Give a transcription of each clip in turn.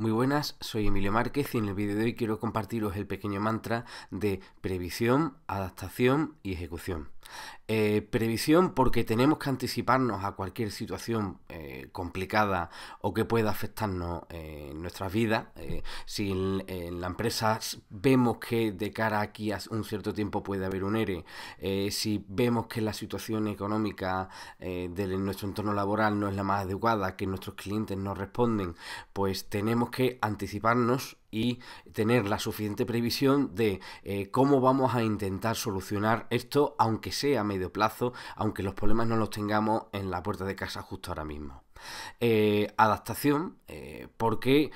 Muy buenas, soy Emilio Márquez y en el vídeo de hoy quiero compartiros el pequeño mantra de previsión, adaptación y ejecución. Eh, previsión porque tenemos que anticiparnos a cualquier situación eh, complicada o que pueda afectarnos en eh, nuestras vidas. si en, la empresa vemos que de cara aquí a un cierto tiempo puede haber un ERE, si vemos que la situación económica de nuestro entorno laboral no es la más adecuada, que nuestros clientes no responden, pues tenemos que anticiparnos y tener la suficiente previsión de eh, cómo vamos a intentar solucionar esto, aunque sea a medio plazo, aunque los problemas no los tengamos en la puerta de casa justo ahora mismo. Eh, adaptación, eh, porque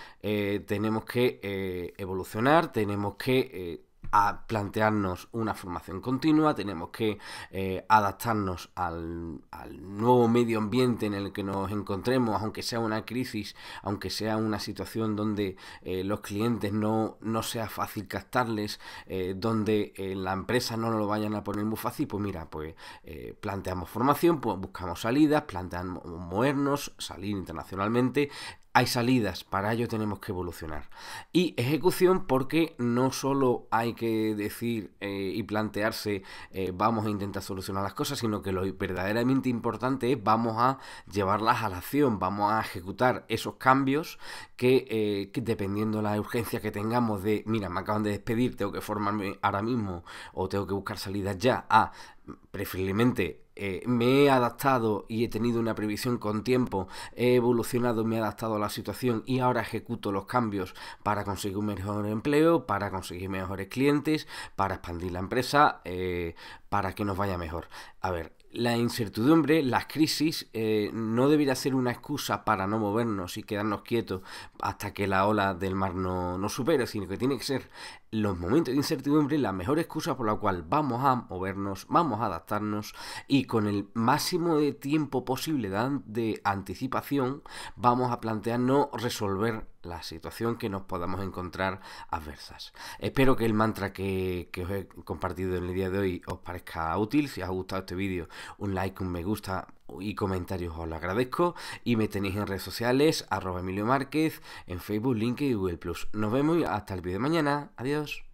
tenemos que evolucionar, tenemos que a plantearnos una formación continua, tenemos que eh, adaptarnos al, nuevo medio ambiente en el que nos encontremos, aunque sea una crisis, aunque sea una situación donde eh, los clientes no, no sea fácil captarles, eh, donde la empresa no lo vayan a poner muy fácil, pues mira, pues planteamos formación, pues buscamos salidas, planteamos movernos, salir internacionalmente, hay salidas, para ello tenemos que evolucionar. Y ejecución porque no solo hay que decir eh, y plantearse eh, vamos a intentar solucionar las cosas, sino que lo verdaderamente importante es vamos a llevarlas a la acción, vamos a ejecutar esos cambios que, eh, dependiendo de la urgencia que tengamos de, mira, me acaban de despedir, tengo que formarme ahora mismo o tengo que buscar salidas ya, a preferiblemente eh, me he adaptado y he tenido una previsión con tiempo, he evolucionado, me he adaptado a la situación y ahora ejecuto los cambios para conseguir un mejor empleo, para conseguir mejores clientes, para expandir la empresa, eh, para que nos vaya mejor. A ver, la incertidumbre, las crisis, eh, no debería ser una excusa para no movernos y quedarnos quietos hasta que la ola del mar no, supere, sino que tiene que ser los momentos de incertidumbre la mejor excusa por la cual vamos a movernos, vamos a adaptarnos y con el máximo de tiempo posible de anticipación vamos a no resolver la situación que nos podamos encontrar adversas. Espero que el mantra que, os he compartido en el día de hoy os parezca útil. Si os ha gustado este vídeo, un like, un me gusta y comentarios os lo agradezco. Y me tenéis en redes sociales, arroba Emilio Márquez, en Facebook, LinkedIn y Google Plus. Nos vemos hasta el vídeo de mañana. Adiós.